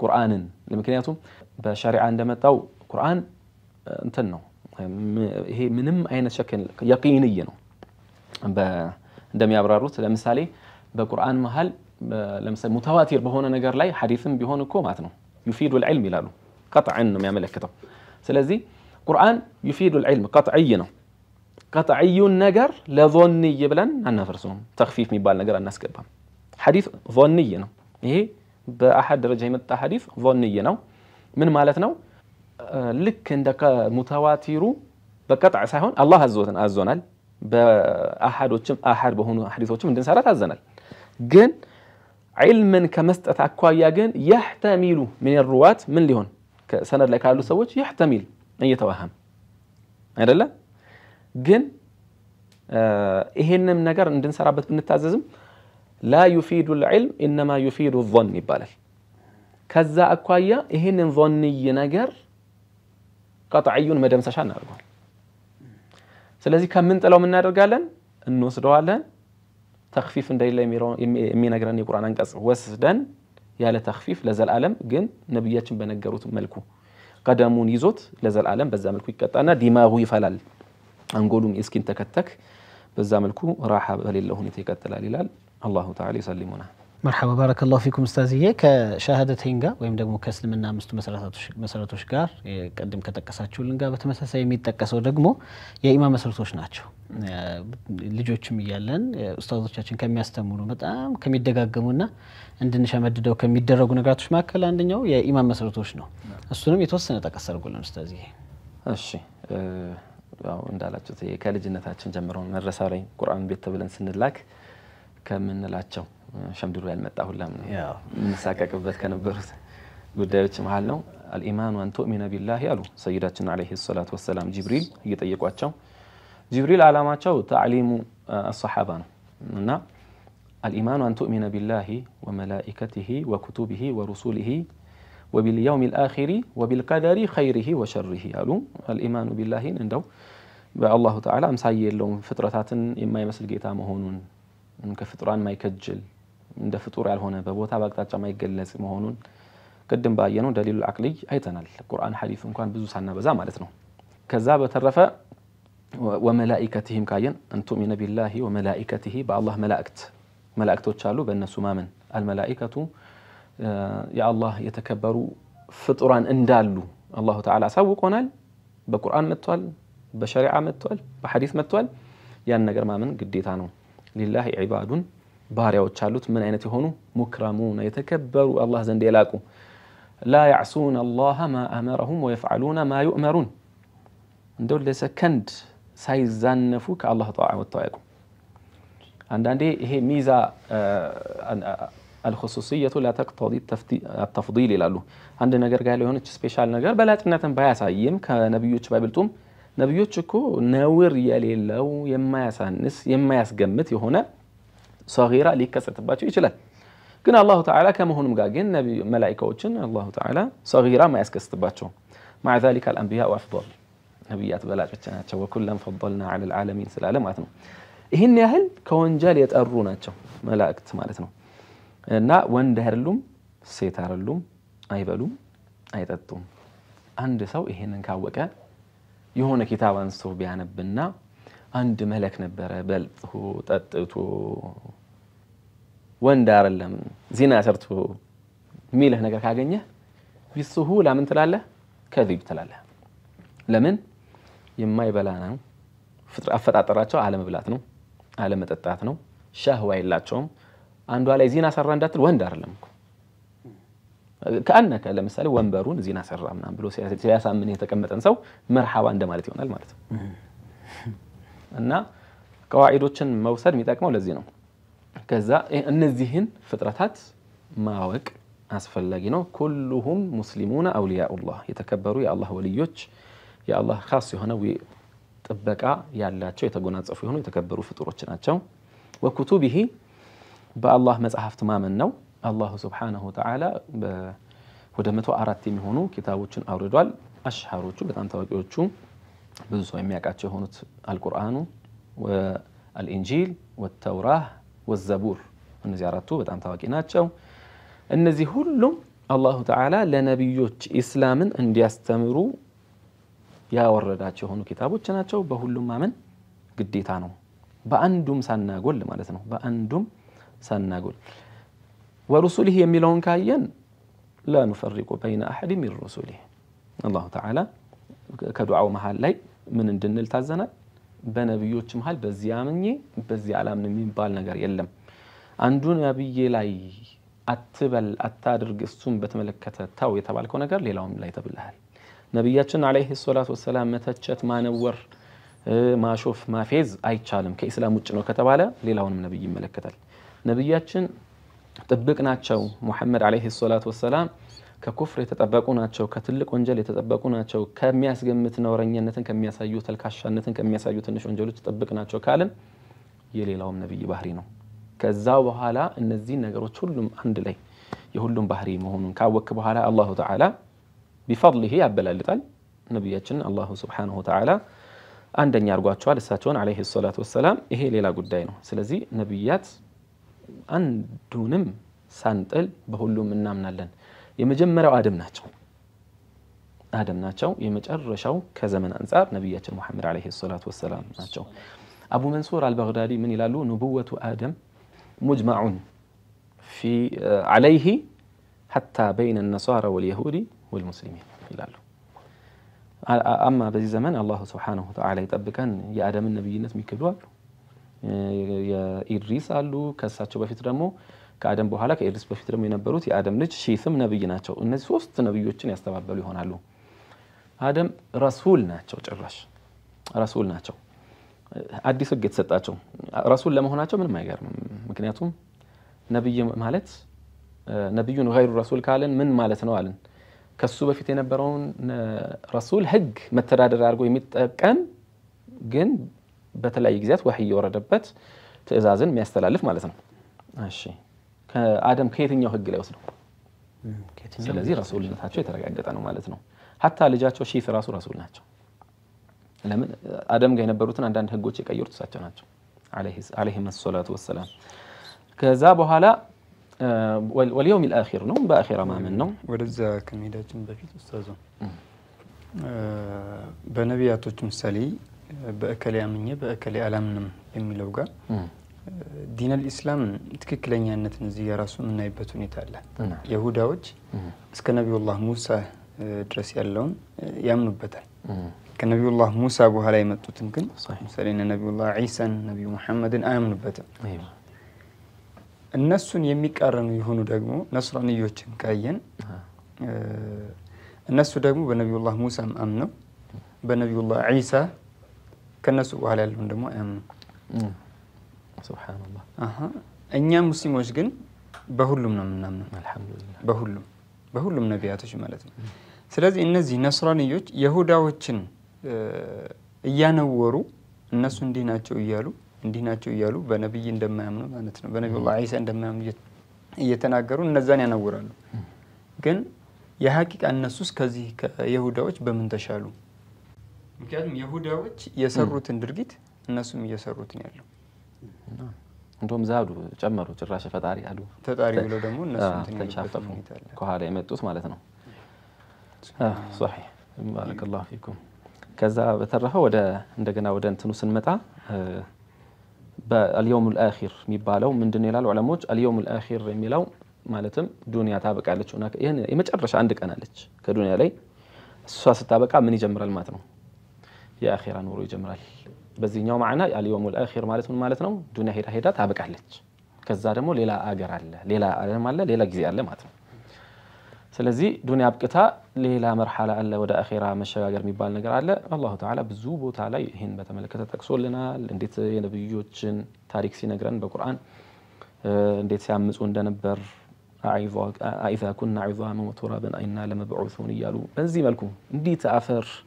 ቁርአንን። ምክንያቱም በሸሪዓ እንደመጣው ቁርአን እንትን ነው፣ ይሄ ምንም አይነት ሸክን የቂንይ ነው። እንደሚያብራሩት ለምሳሌ በቁርአን መሀል ለምሳሌ ሙተዋቲር በሆነ ነገር ላይ ሐዲስም ቢሆን እኮ ማለት ነው ዩፊዱ ልዕልም ይላሉ። ቀጥዕን ነው የሚያመለክተው سلازي قرآن يفيد العلم قطعينا قطعي النجر لظني يبلن أن نفرسهم تخفيف مبال نجر الناس كبا حديث ظني إيه بأحد درجة من التحديث ظني من مالتنا آه لك عندك متواتر بقطع سهون الله عزوزن أزونال بأحد وشم أحد بهون حديث وشم من سارات أزونال جن علما كمست أكوايا جن يحتمل من الرواة من ليهون ሰነድ ላይ ካሉ ሰዎች ይሕተሚል እየተዋሃም አይደለ? ግን ይሄንም ነገር እንድንሰራበት ብንታዘዝም ላ ዩፊዱ ልዕልም ኢነማ ዩፊዱ ዞን ይባላል። ከዛ አኳያ ይህንን ዞንይ ነገር ቀጥዕዩን መደምሰሻ እናደርገዋል። ስለዚህ ከምንጥለው እናደርጋለን፣ እንወስደዋለን። ተክፊፍ እንደሌለ የሚነግረን የቁርአን አንቀጽ ወስደን ያለ ተክፊፍ ለዘላለም ግን ነቢያችን በነገሩት መልኩ ቀደሙን ይዞት ለዘላለም በዛ መልኩ ይቀጣና ዲማጉ ይፈላል፣ አንጎሉም እስኪን ተከተክ በዛ መልኩ ራሓ በሌለው ሁኔታ ይቀጥላል ይላል። አላሁ ተዓላ ይሰልሙና መርሐባ ባረከላሁ ፊኩም ስታዝዬ ከሻሃደተይን ጋር ወይም ደግሞ ከእስልምና አምስቱ መሰረቶች ጋር ቅድም ከጠቀሳችሁልን ጋር በተመሳሳይ የሚጠቀሰው ደግሞ የኢማ መሰረቶች ናቸው። ልጆችም እያለን ኡስታዞቻችን ከሚያስተምሩ በጣም ከሚደጋገሙና እንድንሸመድደው ከሚደረጉ ነገራቶች መካከል አንደኛው የኢማን መሰረቶች ነው። እሱንም የተወሰነ ጠቀስ አድርጎልን ኡስታዝዬ። እሺ እንዳላችሁት ከልጅነታችን ጀምረው መድረሳ ላይ ቁርአን ቤት ተብለን ስንላክ ከምንላቸው شمدرو المتاه ولا من ساكك بس كان برد بدأت معلم الإيمان وأن تؤمن بالله ألو سيدنا عليه الصلاة والسلام جبريل يطيق واتشو جبريل على ما تشو تعليم الصحابة نا الإيمان وأن تؤمن بالله وملائكته وكتبه ورسوله وباليوم الآخر وبالقدر خيره وشره ألو الإيمان بالله نندو بالله تعالى أمسايل لهم فترة إما يمثل قيتام هون كفتران ما يكجل እንደ ፍጡር ያልሆነ በቦታ በአቅጣጫ ማይገለጽ መሆኑን ቅድም ባየነው ደሊሉል አቅልይ አይተናል። ቁርአን ሐዲስ እንኳን ብዙ ሳናበዛ ማለት ነው። ከዛ በተረፈ ወመላኢከትህም ካየን እንቱሚነ ቢላሂ ወመላኢከትህ በአላህ መላእክት መላእክቶች አሉ፣ በእነሱ ማመን አልመላኢከቱ የአላህ የተከበሩ ፍጡራን እንዳሉ አላሁ ተዓላ አሳውቆናል። በቁርአን መጥቷል፣ በሸሪዓ መጥቷል፣ በሐዲስ መጥቷል። ያን ነገር ማመን ግዴታ ነው። ሊላሂ ዒባዱን ባሪያዎች አሉት ምን አይነት የሆኑ ሙክረሙነ የተከበሩ አላህ ዘንድ የላቁ ላ ያዕሱነ አላህ ማ አመረሁም ወየፍዓሉነ ማ ዩእመሩን እንደው ለሰከንድ ሳይዛነፉ ከአላህ ጣዓ ወጥተው አያውቁም አንዳንዴ ይሄ ሚዛ አልኹሱስየቱ ላተቅተዲ አተፍዲል ይላሉ አንድ ነገር ጋር የሆነች ስፔሻል ነገር በላጭነትን ባያሳይም ከነቢዮች ባይበልጡም ነቢዮች እኮ ነውር የሌለው የማያሳንስ የማያስገምት የሆነ صغيرة لكسرة باتشو إيش قلنا الله تعالى كما هو مقاقين نبي ملائكة وجن الله تعالى صغيرة ما يسكس تباتشو مع ذلك الأنبياء أفضل نبيات بلاج بتناتشو وكلهم فضلنا على العالمين سلالم واتنو إهن أهل كون جالية أروناتشو ملائكة مالتنو نا وان دهرلوم سيتارلوم أي بلوم أي تتوم عند سو إهن كاوكا يهون كتابا سو بنا አንድ መለክ ነበረ በልጥሁ ጠጥቶ ወንድ አይደለም ዜና ሰርቶ የሚልህ ነገር ካገኘ ቢስሁ ላምን ትላለህ፣ ከዚብ ትላለህ። ለምን የማይበላ ነው? አፈጣጠራቸው አለመብላት ነው፣ አለመጠጣት ነው። ሻህዋ የላቸውም። አንዷ ላይ ዜና ሰራ እንዳትል ወንድ አይደለም ከአነከ ለምሳሌ ወንበሩን ዜና ሰራ ምናምን ብሎ ሲያሳምን የተቀመጠን ሰው መርሓባ እንደማለት ይሆናል ማለት ነው። أن قواعد موسد ميتاك مو لزينو كذا النزيهن فترتات ما وك أسفل لقينو كلهم مسلمون أولياء الله يتكبروا يا الله وليوش يا الله خاص هنا وي تبقى يا الله شو يتقون أصفه هنا يتكبروا فطورتنا شو وكتبه بالله ما زحف تماما نو الله سبحانه وتعالى ودمته أرادتي مهونو كتابه شن أوردوال أشهر شو بتعن توقيت شو ብዙ ሰው የሚያውቃቸው የሆኑት አልቁርአኑ አልኢንጂል ወተውራህ ወዘቡር እነዚህ አራቱ በጣም ታዋቂ ናቸው። እነዚህ ሁሉም አላሁ ተዓላ ለነቢዮች ኢስላምን እንዲያስተምሩ ያወረዳቸው የሆኑ ኪታቦች ናቸው። በሁሉም ማመን ግዴታ ነው፣ በአንዱም ሳናጎል ማለት ነው። በአንዱም ሳናጎል ወሩሱሊህ የሚለውን ካየን ላ ኑፈሪቁ በይነ አሐድ ሚን ሩሱሊህ አላሁ ተዓላ ከዱዓው መሀል ላይ ምን እንድንል ታዘናል? በነቢዮች መሀል በዚህ አምኜ በዚህ አላምን የሚባል ነገር የለም። አንዱ ነብይ ላይ አትበል አታድርግ፣ እሱም በተመለከተ ተው የተባልከው ነገር ሌላውም ላይ ተብልሃል። ነቢያችን አለይሂ ሰላቱ ወሰላም መተቸት፣ ማነወር፣ ማሾፍ፣ ማፌዝ አይቻልም ከኢስላም ውጭ ነው ከተባለ ሌላውንም ነብይ ይመለከታል። ነቢያችን ጥብቅ ናቸው። ሙሐመድ አለይሂ ሰላቱ ወሰላም ككفر يتطبقون أشوا كتلك أنجل يتطبقون أشوا كم ياس جمت نورني نتن كم ياس أيوت الكاشا نتن كم ياس أيوت النش أنجلو تطبقنا أشوا كالم يلي لهم نبي بحرينه كذا وهلا إن الزين نجرو تشلهم عند لي يهلهم بحري مهون كوك بهلا الله تعالى بفضله أبلا لتل نبيتنا الله سبحانه وتعالى عندنا يرجع تشوال الساتون عليه الصلاة والسلام هي ليلا قدينه سلزي نبيات عندهم سنتل بهلهم من نامنا لنا የመጀመሪያው አደም ናቸው አደም ናቸው የመጨረሻው ከዘመን አንጻር ነቢያችን ሙሐመድ ዓለይሂ ሰላቱ ወሰላም ናቸው አቡ መንሱር አልበግዳዲ ምን ይላሉ ንቡወቱ አደም ሙጅማዑን ዓለይህ ሐታ በይነ ነሷራ ወልየሁዲ ወልሙስሊሚን ይላሉ አማ በዚህ ዘመን አላሁ ስብሓነሁ ተዓላ ይጠብቀን የአደምን ነቢይነት የሚክዱ አሉ የኢድሪስ አሉ ከእሳቸው በፊት ደግሞ ከአደም በኋላ ከኤድስ በፊት ደግሞ የነበሩት የአደም ልጅ ሺትም ነብይ ናቸው። እነዚህ ሶስት ነብዮችን ያስተባበሉ ይሆናሉ። አደም ረሱል ናቸው፣ ጭራሽ ረሱል ናቸው። አዲስ ህግ የተሰጣቸው ረሱል ለመሆናቸው ምንም አይገርምም። ምክንያቱም ነብይ ማለት ነብዩን ገይሩ ረሱል ካለን ምን ማለት ነው አለን? ከሱ በፊት የነበረውን ረሱል ህግ መተዳደር አድርጎ የሚጠቀም ግን በተለያየ ጊዜያት ወህይ የወረደበት ትእዛዝን የሚያስተላልፍ ማለት ነው። እሺ ከአደም ከየትኛው ህግ ላይ ወስደው? ስለዚህ ረሱልነታቸው የተረጋገጠ ነው ማለት ነው። ሀታ ልጃቸው ሺት ራሱ ረሱል ናቸው። ለምን አደም ጋር የነበሩትን አንዳንድ ህጎች የቀየሩት እሳቸው ናቸው አለይሂም ሰላቱ ወሰላም። ከዛ በኋላ ወልየውም ልአኪር ነው በአኪራ ማመን ነው። ወደዛ ከመሄዳችን በፊት ኡስታዝ በነቢያቶች ምሳሌ በእከሌ አምኜ በእከሌ አላምንም የሚለው ጋር ዲነል ኢስላም ትክክለኛነትን እዚህ የራሱ የምናይበት ሁኔታ አለ። የሁዳዎች እስከ ነቢዩላህ ሙሳ ድረስ ያለውን ያምኑበታል። ከነቢዩላህ ሙሳ በኋላ የመጡትን ግን ለምሳሌ ነቢዩላህ ዒሳን፣ ነቢዩ ሙሐመድን አያምኑበትም። እነሱን የሚቃረኑ የሆኑ ደግሞ ነስራንዮችን ካየን እነሱ ደግሞ በነቢዩላህ ሙሳም አምነው በነቢዩላህ ዒሳ ከነሱ በኋላ ያለውን ደግሞ አያምኑ ሱብሓነላህ። እኛ ሙስሊሞች ግን በሁሉም ነው የምናምነው። አልሐምዱሊላህ በሁሉም በሁሉም ነቢያቶች ማለት ነው። ስለዚህ እነዚህ ነስራንዮች የሁዳዎችን እያነወሩ እነሱ እንዲህ ናቸው እያሉ እንዲህ ናቸው እያሉ በነቢይ እንደማያምኑ ማለት ነው በነቢዩላህ ዒሳ እንደማያምኑ እየተናገሩ እነዛን ያነውራሉ። ግን የሀቂቃ እነሱስ ከዚህ የሁዳዎች በምን ተሻሉ? ምክንያቱም የሁዳዎች የሰሩትን ድርጊት እነሱም እየሰሩትን ያለው عندهم زادوا جمروا جراشة فتاري قالوا تتاري ولو دمون الناس آه تنشافوا كهالي امتوس مالتنا نعم. آه صحيح بارك الله فيكم كذا بترفه ودا عندنا ودا انتنو سنمتا آه اليوم الاخير ميبالو من دنيا العلموج اليوم الاخير ميلو مالتم دنيا تابق عليك هناك يعني ما عندك انا لك كدنيا لي سوا ستابقا من يجمر الماتنو يا أخيرا نوري جمرال بزين يعني يوم معنا اليوم الأخير مالتنا مالتنا دون هيدا هيدا تابك عليك كزارمو ليلا أجر على ليلا أعلم على ليلا جزي على ماتنا سلزي دنيا بكتا ليلا مرحلة على ودا أخيرا مش أجر مبال نجر على الله تعالى بزوبه تعالى هن بتملكة تكسول لنا لنديت نبيوتشن تاريخ سينجران بالقرآن آه، نديت سامز عندنا بر أعيفا أعيفا كنا عظاما وترابا أينا لما بعثوني يالو بنزي ملكم نديت أفر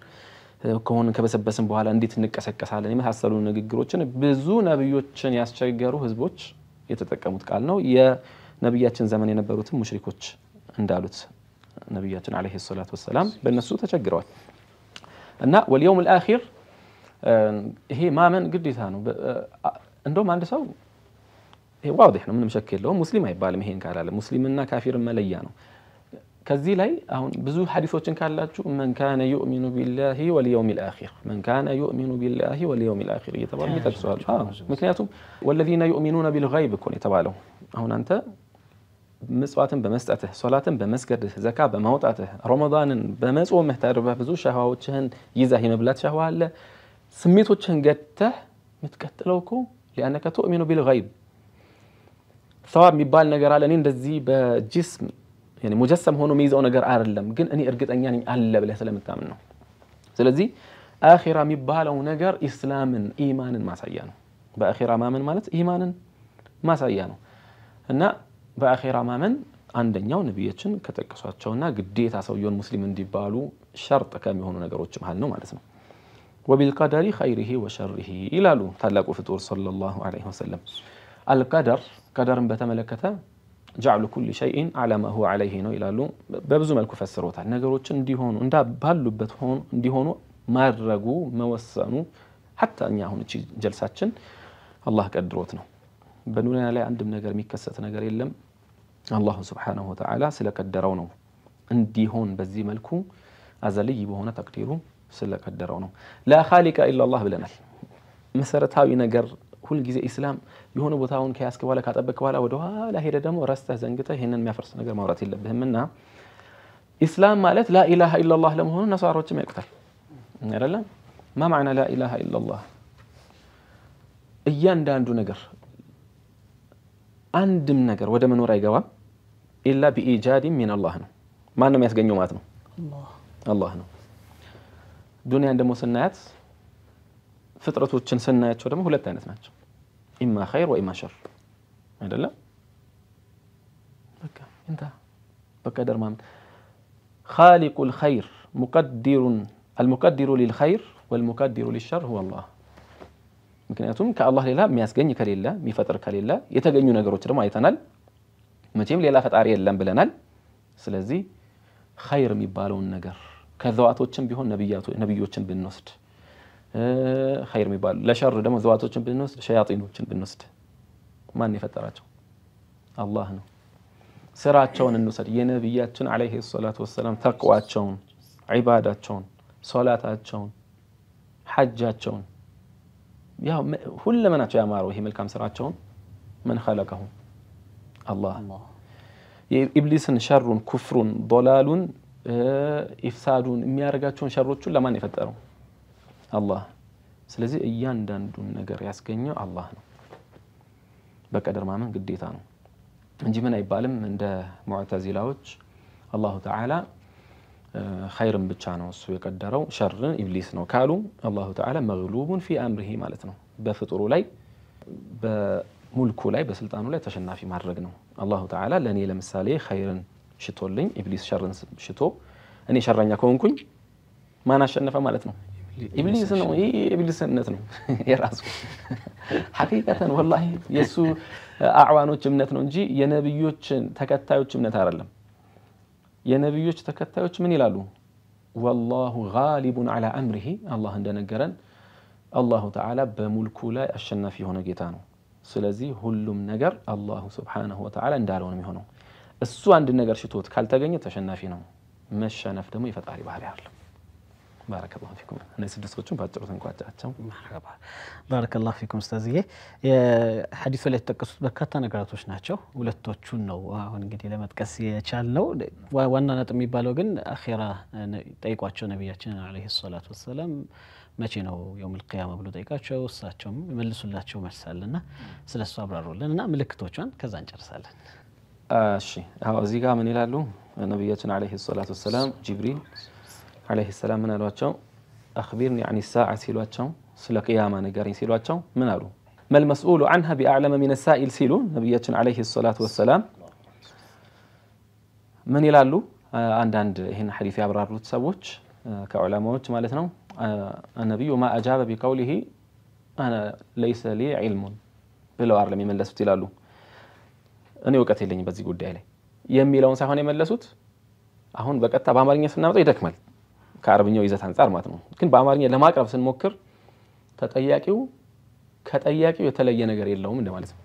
ከሆን ከበሰበስን በኋላ እንዴት እንቀሰቀሳለን የመሳሰሉ ንግግሮችን ብዙ ነቢዮችን ያስቸገሩ ህዝቦች የተጠቀሙት ቃል ነው። የነቢያችን ዘመን የነበሩትም ሙሽሪኮች እንዳሉት ነቢያችን ዓለይሂ ሰላቱ ወሰላም በእነሱ ተቸግረዋል እና ወልየውም ልአኪር ይሄ ማመን ግዴታ ነው። እንደውም አንድ ሰው ዋ ነው፣ ምንም ሸክ የለውም። ሙስሊም አይባልም ይሄን ካላለ። ሙስሊምና ካፊር መለያ ነው። كزي لاي اهون بزو حديثوتين كالاتشو من كان يؤمن بالله واليوم الاخر من كان يؤمن بالله واليوم الاخر يتبع يتبال ميتك سؤال اه مكنياتهم والذين يؤمنون بالغيب كون يتبالو اهون انت مسوات بمسأته صلاة بمسجد زكاة بموتاته رمضان بمس بمسو مهتر بزو شهوة وتشهن يزهي مبلات شهوة لا سميتو تشهن قدته متقتلوكو لأنك تؤمن بالغيب ثواب مبال نقرال لنين رزي بجسم ሙጀሰም ሆኖ የሚይዘው ነገር አይደለም፣ ግን እኔ እርግጠኛ ነኝ አለ ብለህ ስለምታምን ነው። ስለዚህ አኺራ የሚባለው ነገር ኢስላምን ኢማንን ማሳያ ነው። በአኺራ ማመን ማለት ኢማንን ማሳያ ነው እና በአኺራ ማመን አንደኛው ነቢያችን ከጠቀሷቸውና ግዴታ ሰውየውን ሙስሊም እንዲባሉ ሸርጥ ከሚሆኑ ነገሮች መሀል ነው ማለት ነው። ወቢልቀደሪ ኸይሪሂ ወሸሪሂ ይላሉ ታላቁ ፍጡር ሰለላሁ ዐለይሂ ወሰለም። አልቀደር ቀደርን በተመለከተ ጃዕሉ ኩል ሸይን አላ ማ ሁወ ዐለይህ ነው ይላሉ። በብዙ መልኩ ፈስሮታል። ነገሮችን እንዲሆኑ እንዳ ባሉበት እንዲሆኑ ማድረጉ መወሰኑ ሀታ እኛ አሁን እቺ ጀልሳችን አላህ ቀድሮት ነው። በዱንያ ላይ አንድም ነገር የሚከሰት ነገር የለም። አላሁ ስብሓነሁ ወተዓላ ስለቀደረው ነው እንዲሆን በዚህ መልኩ አዘልይ በሆነ ተቅዲሩ ስለቀደረው ነው። ላ ኻሊቀ ኢላ አላህ ብለናል። መሰረታዊ ነገር ሁልጊዜ ኢስላም የሆነ ቦታውን ከያስክ በኋላ ካጠበቅ በኋላ ኋላ ሄደ ደግሞ ረስተህ ዘንግተህ ይህንን የሚያፈርስ ነገር ማውራት የለብህም እና ኢስላም ማለት ላኢላሃ ኢላላህ ለመሆኑ ነሳሮችም ያውቁታል አይደለም። ማ ማዕና ላኢላሃ ኢላላህ? እያንዳንዱ ነገር አንድም ነገር ወደ መኖር አይገባም ኢላ ቢኢጃድ ሚን አላህ ነው። ማን ነው የሚያስገኘው ማለት ነው? አላህ ነው። ዱንያን ደግሞ ስናያት ፍጥረቶችን ስናያቸው ደግሞ ሁለት አይነት ናቸው። إما خير وإما شر أدلا بكى انتهى بكى درمان خالق الخير مقدر المقدر للخير والمقدر للشر هو الله ምክንያቱም ከአላህ ሌላ የሚያስገኝ ከሌለ የሚፈጥር ከሌለ የተገኙ ነገሮች ደግሞ አይተናል መቼም ሌላ ፈጣሪ የለም ብለናል ስለዚህ ኸይር የሚባለውን ነገር ከዘዋቶችን ቢሆን ነቢዮችን ብንወስድ خير ميبال لشر دمو زواتوشن بنوس شياطينوشن بنوس ما اني فتراتو الله نو سراتشون النسر ينبياتشون عليه الصلاة والسلام تقوى تشون عبادة تشون صلاة تشون حجة تشون يا كل من اتشو يا مارو هي ملكام سراتشون من خلقه الله الله ابليس شر كفر ضلال افساد ميارغاتشون شروتشون لما اني فتراتو አላህ። ስለዚህ እያንዳንዱን ነገር ያስገኘው አላህ ነው። በቀደር ማመን ግዴታ ነው እንጂ ምን አይባልም። እንደ ሙዕተዚላዎች አላሁ ተዓላ ኸይርን ብቻ ነው እሱ የቀደረው፣ ሸርን ኢብሊስ ነው ካሉ አላሁ ተዓላ መግሉቡን ፊ አምሪሂ ማለት ነው። በፍጡሩ ላይ በሙልኩ ላይ በስልጣኑ ላይ ተሸናፊ ማድረግ ነው። አላሁ ተዓላ ለእኔ ለምሳሌ ኸይርን ሽቶልኝ፣ ኢብሊስ ሸርን ሽቶ እኔ ሸረኛ ከሆንኩኝ ማን አሸነፈ ማለት ነው? ابليس نو اي ابليس نت نو إيه، يا راسو حقيقه والله يسو اعوانوچ امنت نو انجي يا نبيوچ تكتايوچ امنت አይደለም يا نبيوچ تكتايوچ من يلالو والله غالب على امره الله اندنگرن الله تعالى بملكه لا اشنا في هنا جيتانو سلازي هلم نجر الله سبحانه وتعالى اندارون ميهونو السو عند النجر شتوت كالتاغني تشنا فينا ما الشنف دمو يفطاري بحر يعلم ባረከላሁ ፊኩም እነዚህ ስድስቶቹን በአጭሩ ተንቋጫቸው። መርሐባ ባረከላሁ ፊኩም ኡስታዝዬ። ሀዲሱ ላይ የተጠቀሱት በርካታ ነገራቶች ናቸው። ሁለቶቹን ነው አሁን እንግዲህ ለመጥቀስ የቻልነው። ዋና ነጥብ የሚባለው ግን አኼራ ጠይቋቸው ነቢያችን ዓለይሂ ሰላቱ ወሰላም መቼ ነው የውሙል ቂያማ ብሎ ጠይቃቸው፣ እሳቸውም መልሱላቸው መልሳልና ስለ እሱ አብራሩልን እና ምልክቶቿን ከዛ እንጨርሳለን። እሺ እዚህ ጋር ምን ይላሉ ነቢያችን ዓለይሂ ሰላቱ ወሰላም ጅብሪል عليه السلام من الواتشو أخبرني عن الساعة سيلواتشو سلا قيامة نقارين سيلواتشو من أرو ما المسؤول عنها بأعلم من السائل سيلو نبيتش عليه الصلاة والسلام من يلالو عند عند هنا حديث أبرار رتسوتش كعلماء مالتنا النبي ما أجاب بقوله أنا ليس لي علم بلا أعلم من لست يلالو أنا وقتي لني بزيد قدالي يمي لون سهوني من لست أهون بقت تبع مالني سنة ما تيجي تكمل ከአረብኛው ይዘት አንጻር ማለት ነው። ግን በአማርኛ ለማቅረብ ስንሞክር ተጠያቂው ከጠያቂው የተለየ ነገር የለውም እንደማለት ነው።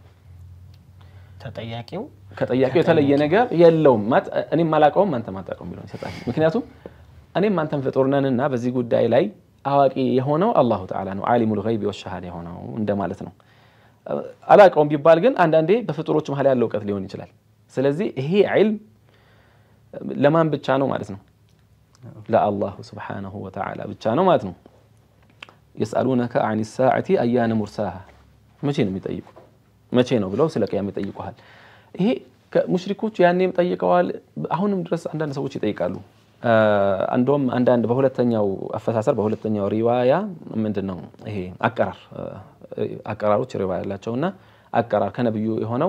ተጠያቂው ከጠያቂው የተለየ ነገር የለውም ማለት እኔም ማላቀውም አንተ ማታቀው የሚለውን ይሰጣል። ምክንያቱም እኔም አንተም ፍጡር ነንና በዚህ ጉዳይ ላይ አዋቂ የሆነው አላሁ ተዓላ ነው፣ አሊሙል ገይቢ ወሸሃዳ የሆነው እንደማለት ነው። አላቀውም ቢባል ግን አንዳንዴ በፍጡሮች መሀል ያለው እውቀት ሊሆን ይችላል። ስለዚህ ይሄ ዒልም ለማን ብቻ ነው ማለት ነው? لا الله سبحانه وتعالى بتشانو ما يسألونك عن الساعة أيان مرساها ما شيء نمتأيق ما شيء نقوله سلك يا متأيق هل إيه كمشركوت يعني متأيق وال هون مدرس عندنا سوتش تأيق قالوا آه عندهم عندنا بهولة تانية وأفسر بهولة تانية رواية من دنو إيه أكرر آه، أكرر وش رواية لا تونا أكرر كان بيو هنا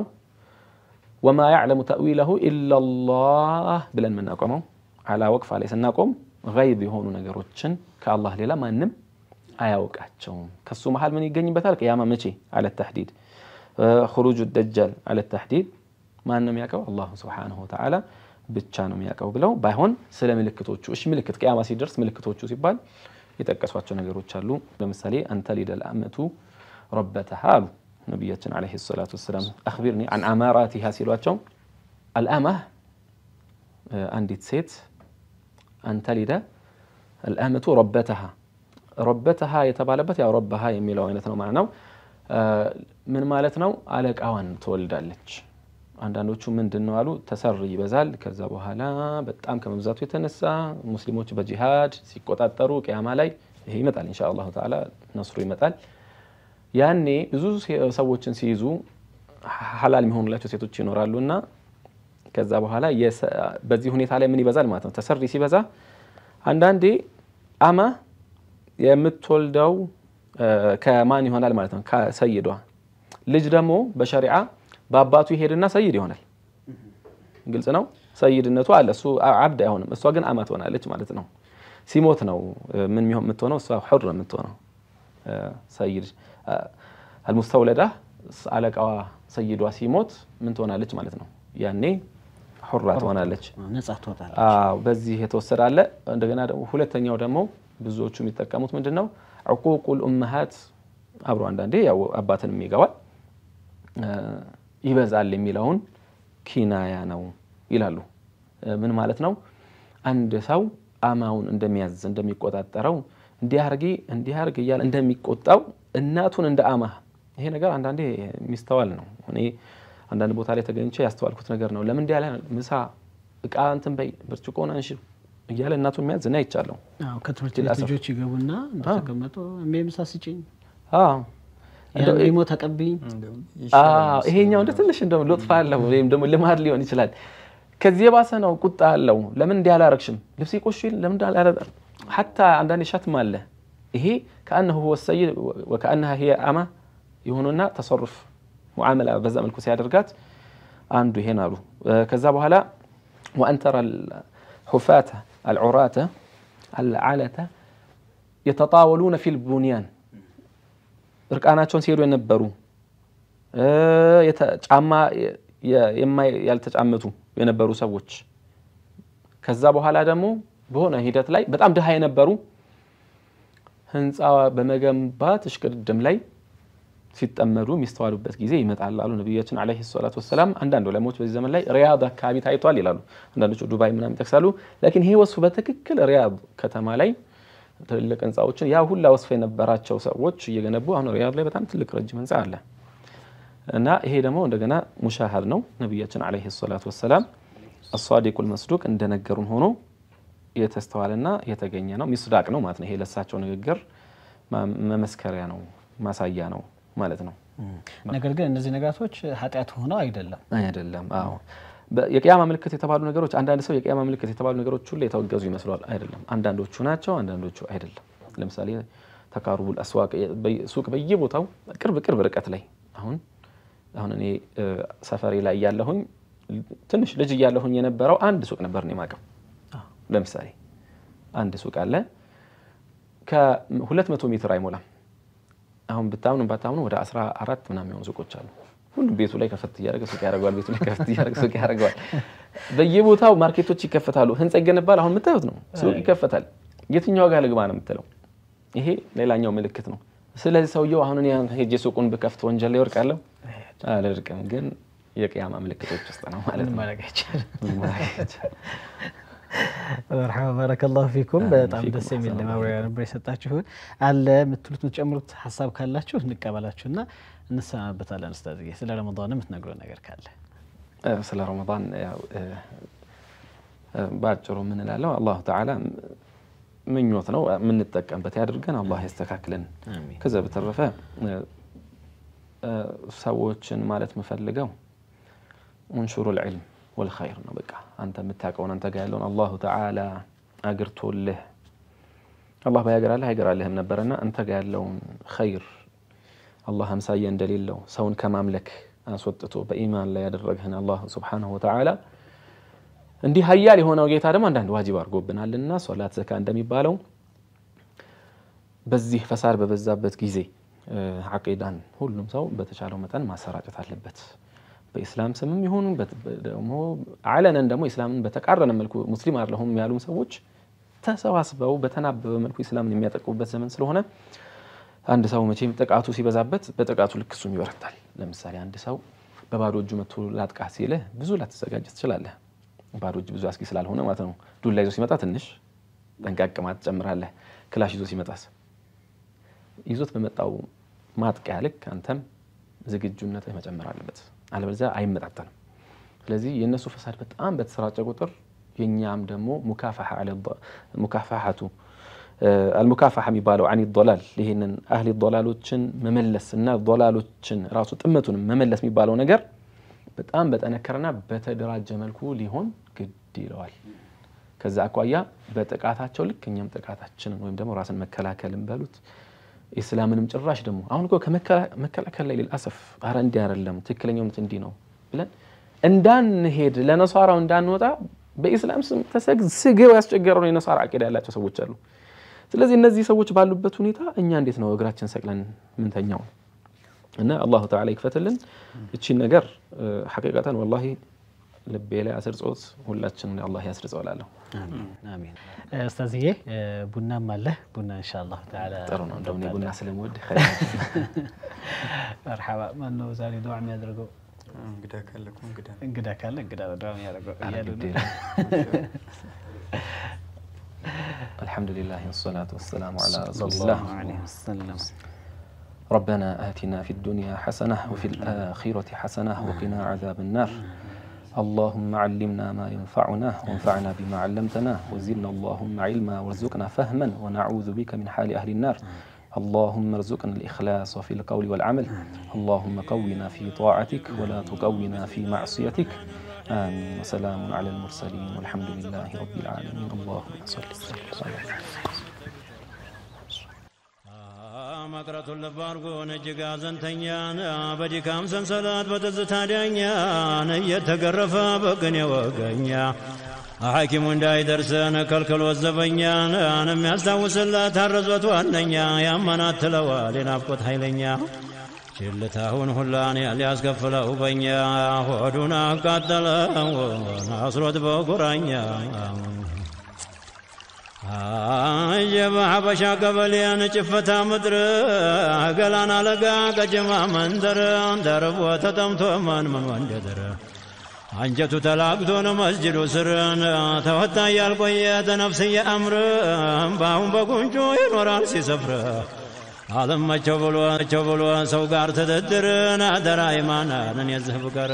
وما يعلم تأويله إلا الله بلن من أقامه على وقف على سنقوم غيظ يهون نجروتشن كالله ليلا ما نم أياوك أتشون كسو محل من يجني بثالك ياما مشي على التحديد خروج الدجال على التحديد ما نم ياكو الله سبحانه وتعالى بتشانو ياكو بلو بهون سلام ملك توتشو إيش ملك تك ياما سيدرس ملك توتشو سيبال يتكسو أتشون نجروتشالو بمثالي أنت لي الأمة ربتها نبية عليه الصلاة والسلام أخبرني عن أماراتها سيلواتشون الأمة عندي تسيت أن تلد الأمة ربتها ربتها يتبالبت يا ربها يميل وينتنا معنا آه، من مالتنا عليك أوان تولد لك عندنا وشو من دنو علو تسري بزال كذبوا هلا بتأم كم بزات يتنسى مسلمو تبى جهاد سيكوت الترو كي عمالي هي مثال إن شاء الله تعالى نصر مثال يعني بزوز سوتشن سيزو حلال مهون لا تسيتو تشينورالونا ከዛ በኋላ በዚህ ሁኔታ ላይ ምን ይበዛል ማለት ነው። ተሰሪ ሲበዛ አንዳንዴ አማ የምትወልደው ከማን ይሆናል ማለት ነው? ከሰይዷ። ልጅ ደግሞ በሸሪዓ በአባቱ ይሄድና ሰይድ ይሆናል። ግልጽ ነው። ሰይድነቱ አለ። እሱ አብድ አይሆንም። እሷ ግን አማ ትሆናለች ማለት ነው። ሲሞት ነው ምን ሚሆን የምትሆነው እሷ ሑር ነው የምትሆነው። ሰይድ አልሙስተውለዳ አለቃዋ ሰይዷ ሲሞት ምን ትሆናለች ማለት ነው ያኔ ሁራ ትሆናለች፣ በዚህ የተወሰደ አለ። እንደገና ደግሞ ሁለተኛው ደግሞ ብዙዎቹ የሚጠቀሙት ምንድን ነው? ዕቁቁል ኡመሃት አብሮ አንዳንዴ ያው አባትን ይገባል ይበዛል የሚለውን ኪናያ ነው ይላሉ። ምን ማለት ነው? አንድ ሰው አማውን እንደሚያዝ እንደሚቆጣጠረው እንዲያርጊ እንዲያርግ እያለ እንደሚቆጣው እናቱን እንደ አማ ይሄ ነገር አንዳንዴ የሚስተዋል ነው። እኔ አንዳንድ ቦታ ላይ ተገኝቼ ያስተዋልኩት ነገር ነው። ለምን እንዲህ ያለ ምሳ እቃ እንትን በይ ብርጭቆን አንሺ እያለ እናቱ የሚያዝ እኔ አይቻለሁ። ከትምህርት ቤት ልጆች ይገቡና እንደተቀመጡ እሜ ምሳ ስጭኝ ሞ ተቀብኝ። ይሄኛው እንደ ትንሽ እንደ ሎጥፋ አለው ወይም ደግሞ ልማድ ሊሆን ይችላል። ከዚህ የባሰ ነው፣ ቁጣ አለው። ለምን እንዲህ አላረግሽም? ልብስ ቆሽ ለምን ሀታ አንዳንድ ሸትም አለ። ይሄ ከአነ ወሰይ ወከአነሃ ሄ አማ የሆኑና ተሰሩፍ معاملة بزأ ملكو سيادر قات أندو هنا له آه، كذاب هلا وأن ترى الحفاة العراة العالة يتطاولون في البنيان رك أنا شون سيروا ينبرو آه، يتعمى يما يلتعمتو ينبرو سوتش كذاب هلا دمو بهنا هيدات لاي بتعمد هاي ينبرو هنس آوا بمجم باتش كرد ሲጠመዱ የሚስተዋሉበት ጊዜ ይመጣል አሉ ነቢያችን ዓለይሂ ሰላቱ ወሰላም። አንዳንድ ለሞች በዚህ ዘመን ላይ ሪያድ አካባቢ ታይቷል ይላሉ፣ አንዳንዶች ዱባይ ምናምን ይጠቅሳሉ። ላኪን ይሄ ወስፍ በትክክል ሪያድ ከተማ ላይ ትልልቅ ህንፃዎችን ያ ሁላ ወስፍ የነበራቸው ሰዎች እየገነቡ አሁን ሪያድ ላይ በጣም ትልቅ ረጅም ህንፃ አለ እና ይሄ ደግሞ እንደገና ሙሻሃድ ነው። ነቢያችን ዓለይሂ ሰላቱ ወሰላም አሷዲቁል መስዱቅ እንደነገሩን ሆኖ የተስተዋለና የተገኘ ነው። ሚስዳቅ ነው ማለት ነው። ይሄ ለሳቸው ንግግር መመስከሪያ ነው፣ ማሳያ ነው። ማለት ነው። ነገር ግን እነዚህ ነገራቶች ኃጢአት ሆነው አይደለም አይደለም። አዎ የቅያማ ምልክት የተባሉ ነገሮች አንዳንድ ሰው የቅያማ ምልክት የተባሉ ነገሮች ሁሉ የተወገዙ ይመስለዋል። አይደለም። አንዳንዶቹ ናቸው፣ አንዳንዶቹ አይደለም። ለምሳሌ ተካሩቡል አስዋቅ ሱቅ በየቦታው ቅርብ ቅርብ ርቀት ላይ አሁን አሁን እኔ ሰፈሬ ላይ እያለሁኝ ትንሽ ልጅ እያለሁኝ የነበረው አንድ ሱቅ ነበር ነው የማውቀው። ለምሳሌ አንድ ሱቅ አለ ከሁለት መቶ ሜትር አይሞላም አሁን ብታምኑ ባታምኑ ወደ አስራ አራት ምናምን የሆኑ ሱቆች አሉ። ሁሉም ቤቱ ላይ ከፈት እያደረገ ሱቅ ያደርገዋል። ቤቱ ላይ ከፈት እያደረገ ሱቅ ያደርገዋል። በየቦታው ማርኬቶች ይከፈታሉ። ህንፃ ይገነባል። አሁን የምታዩት ነው፣ ሱቅ ይከፈታል። የትኛው ጋር ልግባ ነው የምትለው። ይሄ ሌላኛው ምልክት ነው። ስለዚህ ሰውየው አሁን ሄጄ ሱቁን ብከፍት ወንጀል ላይ ወርቃለሁ አልወድቅም፣ ግን የቅያማ ምልክቶች ውስጥ ነው ማለት ነው። መርሓባ ባረከላሁ ፊኩም በጣም ደስ የሚል ማብራሪያ ነበር የሰጣችሁን። አለ የምትሉት የምትጨምሩት ሀሳብ ካላችሁ እንቀበላችሁና እንሰናበታለን። ኡስታዝ ስለ ረመዳን የምትነግረው ነገር ካለ ስለ ረመዳን በአጭሩ ምን እላለሁ? አላሁ ተዓላ ምኞት ነው የምንጠቀምበት ያድርገን፣ አላህ ያስተካክልን። ከዛ በተረፈ ሰዎችን ማለት የምፈልገው እንሹሩል ዒልም والخير نبقى أنت متاك أنت قايلون الله تعالى أقرتو له الله بيقرأ له يقرأ له منبرنا أنت قايلون خير الله همسايا دليل له سون كما أملك أسوتتو بإيمان لا يدرق هنا الله سبحانه وتعالى عندي هيالي هنا وجيت هذا ما عندنا واجب أرجو للناس ولا تزكى عندهم يبالون بزيه فسار ببزاب بتجيزي عقيدان هو اللي مسوي مثلا ما سرعت على البت በኢስላም ስምም ይሁን ደግሞ አለነን ደግሞ ኢስላምን በተቃረነ መልኩ ሙስሊም አይደለሁም ያሉም ሰዎች ተሰባስበው በተናበበ መልኩ ኢስላምን የሚያጠቁበት ዘመን ስለሆነ አንድ ሰው መቼም ጥቃቱ ሲበዛበት በጥቃቱ ልክ እሱም ይበረታል። ለምሳሌ አንድ ሰው በባዶ እጁ መቶ ላጥቃ ሲለ ብዙ ላትዘጋጅ ትችላለህ። ባዶ እጅ ብዙ አስጊ ስላልሆነ ማለት ነው። ዱላ ይዞ ሲመጣ ትንሽ ጠንቃቅ ማለት ትጨምራለህ። ክላሽ ይዞ ሲመጣስ ይዞት በመጣው ማጥቂያ ልክ አንተም ዝግጁነትህ መጨመር አለበት። على بزاء أي مدعتنا لذي ينسو فساد بتأم بتسرات جوتر ينعم دمو مكافحة على الض مكافحته آه المكافحة مبالو عن الضلال لهن أهل الضلال وتشن مملس الناس الضلال وتشن راسو تمتون مملس مبالو نجر بتأم بتأنا كرنا بتدرات جمل كولي هون قديروال كذا أقوياء بتقعد هاتشولك كنيم تقعد هاتشن ويمدمو راسن مكلا كلم بالوت ኢስላምንም ጭራሽ ደግሞ አሁን እኮ ከመከላከል ላይ ልልአሰፍ አረ እንዲህ አይደለም ትክክለኛው እምነት እንዲህ ነው ብለን እንዳንሄድ ለነሷራው እንዳንወጣ በኢስላም ስም ተሰግስገው ያስቸገረው የነሷራ አቂዳ ያላቸው ሰዎች አሉ። ስለዚህ እነዚህ ሰዎች ባሉበት ሁኔታ እኛ እንዴት ነው እግራችን ሰቅለን ምንተኛው? እና አላሁ ተዓላ ይክፈትልን። እቺን ነገር ሐቂቀተን ወላሂ ልቤ ላይ አስርጾት ሁላችንም አላህ ያስርጸው እላለሁ። አሜን። ኡስታዝዬ ቡናም አለ ቡና ኢንሻአላህ ተዓላ ጥሩ ነው። እንደውም ቡና ስለምወድ መርሐባ። ማን ነው ዛሬ ዱዓ የሚያደርገው? እንግዳ ካለ እኮ እንግዳ እንግዳ ካለ እንግዳ ነው ዱዓ የሚያደርገው እያሉ ነው። الحمد لله والصلاة والسلام على رسول الله عليه وسلم ربنا آتنا في الدنيا حسنة وفي الآخرة حسنة وقنا عذاب النار اللهم علمنا ما ينفعنا وانفعنا بما علمتنا وزدنا اللهم علما وارزقنا فهما ونعوذ بك من حال أهل النار اللهم ارزقنا الإخلاص في القول والعمل اللهم قونا في طاعتك ولا تقونا في معصيتك آمين وسلام على المرسلين والحمد لله رب العالمين اللهم صل وسلم መቅረቱን ልብ አድርጎን እጅግ አዘንተኛን በድካም ሰንሰለት በትዝታ ዳኛን እየተገረፈ በቅኔ ወገኛ ሐኪሙ እንዳይደርሰን ከልክሎት ዘበኛን የሚያስታውስለት ታረዞት ዋነኛ ያመናት ትለዋል የናፍቆት ኃይለኛ ችልታሁን ሁላን ያሊያስከፍለው በኛ ሆዱን አቃጠለ አስሮት በቁራኛ የበሐበሻ ቀበሌ ንጭፈታ ምድር አገላን አለጋ ቀጅማ መንደር ደርቦ ተጠምቶ ማን ምን ወንደድር አንጀቱ ተላግቶ ነው መስጅዱ ስር ተወጣ ያልቆየ ተነፍስ የአምር በአሁን በጉንጩ ይኖራል ሲሰፍር አለመቸው ብሎ ቸው ብሎ ሰው ጋር ትድድርን ናደራ ይማናንን የዝህብ ብቀር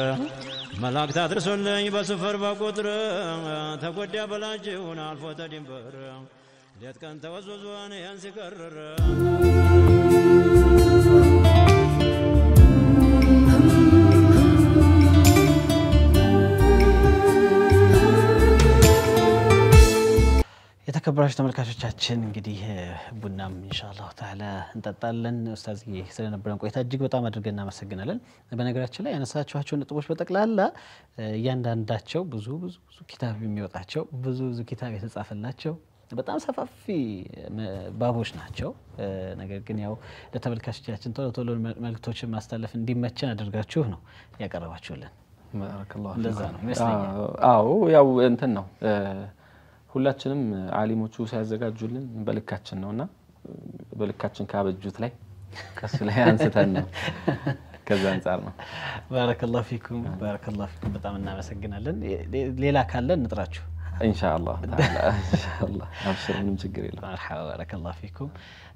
መላእክት አድርሶልኝ በስፈር በቁጥር ተጎዳ በላጅውን አልፎ ተድንበር ሌት ቀን ተወዝወዟን ያን ሲከርር የተከበራችሁ ተመልካቾቻችን እንግዲህ ቡናም ኢንሻአላህ ተዓላ እንጠጣለን። ኡስታዝ ስለነበረን ቆይታ እጅግ በጣም አድርገን እናመሰግናለን። በነገራችን ላይ ያነሳችኋቸው ነጥቦች በጠቅላላ እያንዳንዳቸው ብዙ ብዙ ብዙ ኪታብ የሚወጣቸው ብዙ ብዙ ኪታብ የተጻፈላቸው በጣም ሰፋፊ ባቦች ናቸው። ነገር ግን ያው ለተመልካቾቻችን ቶሎ ቶሎ መልክቶችን ማስተላለፍ እንዲመቸን አድርጋችሁ ነው ያቀረባችሁልን። ነው ይመስለኛል። አዎ ያው እንትን ነው ሁላችንም አሊሞቹ ሲያዘጋጁልን በልካችን ነው እና በልካችን ካበጁት ላይ ከሱ ላይ አንስተን ነው ከዛ አንጻር ነው። ባረከላ ፊኩም ባረከላ ፊኩም። በጣም እናመሰግናለን። ሌላ ካለ እንጥራችሁ ኢንሻአላህ ችግር የለም። ፊኩም።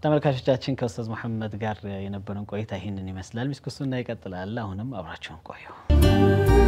ተመልካቾቻችን ከኡስታዝ መሐመድ ጋር የነበረን ቆይታ ይህንን ይመስላል። ሚስኩሱና ይቀጥላል። አሁንም አብራችሁን ቆዩ።